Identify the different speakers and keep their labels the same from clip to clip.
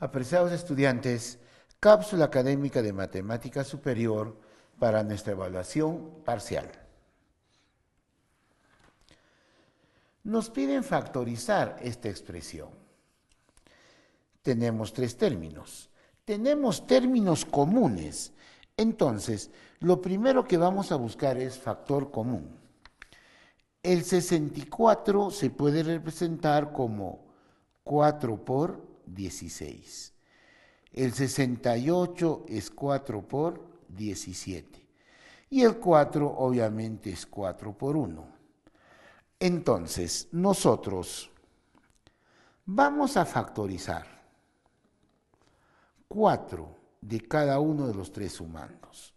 Speaker 1: Apreciados estudiantes, cápsula académica de matemática superior para nuestra evaluación parcial. Nos piden factorizar esta expresión. Tenemos tres términos. Tenemos términos comunes. Entonces, lo primero que vamos a buscar es factor común. El 64 se puede representar como 4 por 16. El 68 es 4 por 17. Y el 4 obviamente es 4 por 1. Entonces, nosotros vamos a factorizar 4 de cada uno de los tres sumandos.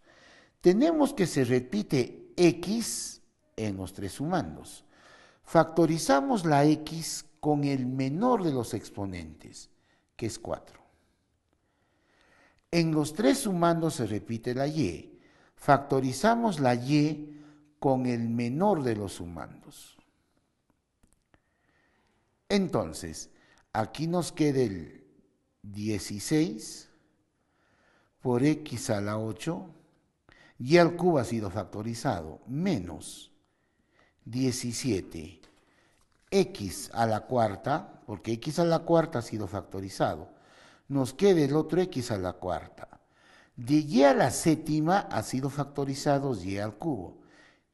Speaker 1: Tenemos que se repite x en los tres sumandos. Factorizamos la x con el menor de los exponentes que es 4. En los tres sumandos se repite la y. Factorizamos la y con el menor de los sumandos. Entonces, aquí nos queda el 16 por x a la 8, y al cubo ha sido factorizado, menos 17 x a la cuarta, porque x a la cuarta ha sido factorizado, nos queda el otro x a la cuarta. De y a la séptima ha sido factorizado y al cubo,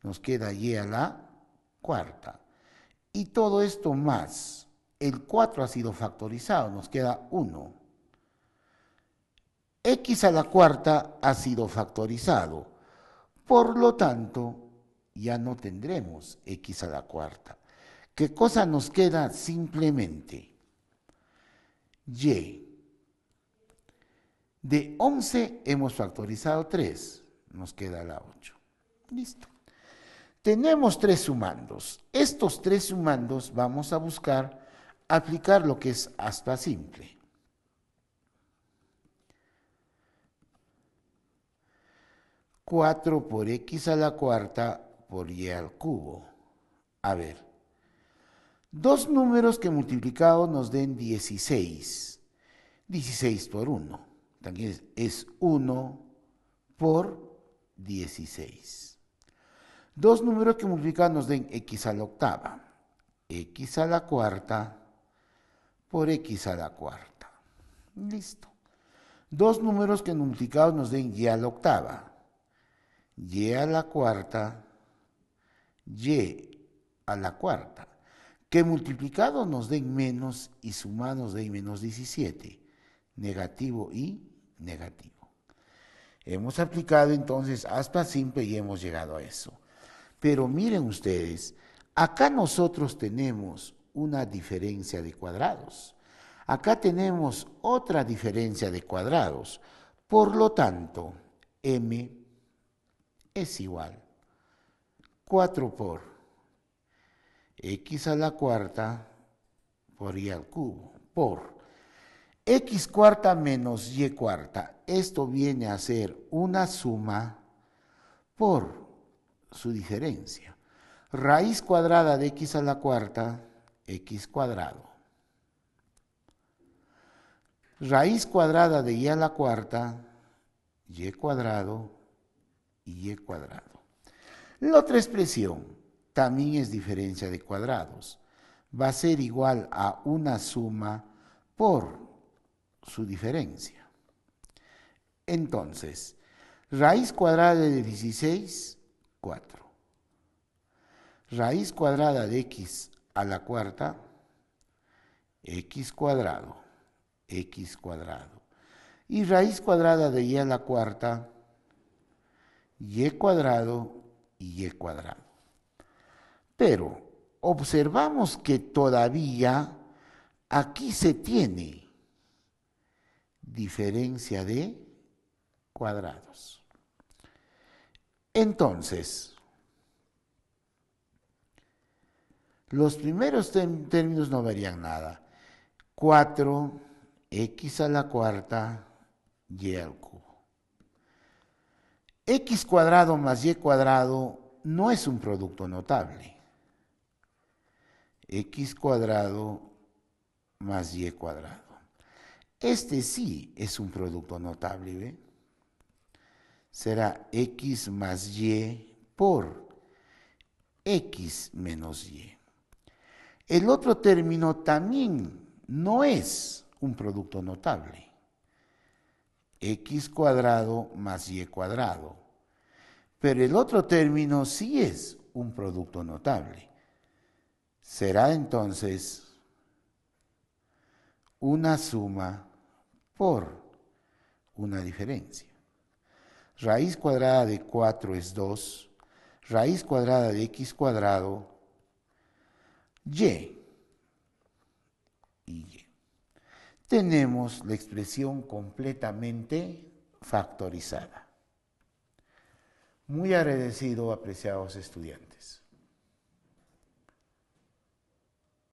Speaker 1: nos queda y a la cuarta. Y todo esto más, el 4 ha sido factorizado, nos queda 1. x a la cuarta ha sido factorizado, por lo tanto, ya no tendremos x a la cuarta ¿Qué cosa nos queda simplemente? Y. De 11 hemos factorizado 3, nos queda la 8. Listo. Tenemos tres sumandos. Estos tres sumandos vamos a buscar aplicar lo que es hasta simple. 4 por x a la cuarta por y al cubo. A ver, Dos números que multiplicados nos den 16. 16 por 1. También es 1 por 16. Dos números que multiplicados nos den x a la octava, x a la cuarta por x a la cuarta. Listo. Dos números que multiplicados nos den y a la octava, y a la cuarta, y a la cuarta que multiplicado nos den menos y sumados den menos 17, negativo y negativo. Hemos aplicado entonces hasta simple y hemos llegado a eso. Pero miren ustedes, acá nosotros tenemos una diferencia de cuadrados. Acá tenemos otra diferencia de cuadrados. Por lo tanto, m es igual 4 por x a la cuarta por y al cubo, por x cuarta menos y cuarta. Esto viene a ser una suma por su diferencia. Raíz cuadrada de x a la cuarta, x cuadrado. Raíz cuadrada de y a la cuarta, y cuadrado y cuadrado. La otra expresión, también es diferencia de cuadrados. Va a ser igual a una suma por su diferencia. Entonces, raíz cuadrada de 16, 4. Raíz cuadrada de x a la cuarta, x cuadrado, x cuadrado. Y raíz cuadrada de y a la cuarta, y e cuadrado y y e cuadrado. Pero observamos que todavía aquí se tiene diferencia de cuadrados. Entonces, los primeros términos no verían nada. 4, x a la cuarta, y al cubo. x cuadrado más y cuadrado no es un producto notable x cuadrado más y cuadrado. Este sí es un producto notable, ¿ve? Será x más y por x menos y. El otro término también no es un producto notable. x cuadrado más y cuadrado. Pero el otro término sí es un producto notable será entonces una suma por una diferencia. Raíz cuadrada de 4 es 2, raíz cuadrada de x cuadrado, y. y. Tenemos la expresión completamente factorizada. Muy agradecido, apreciados estudiantes.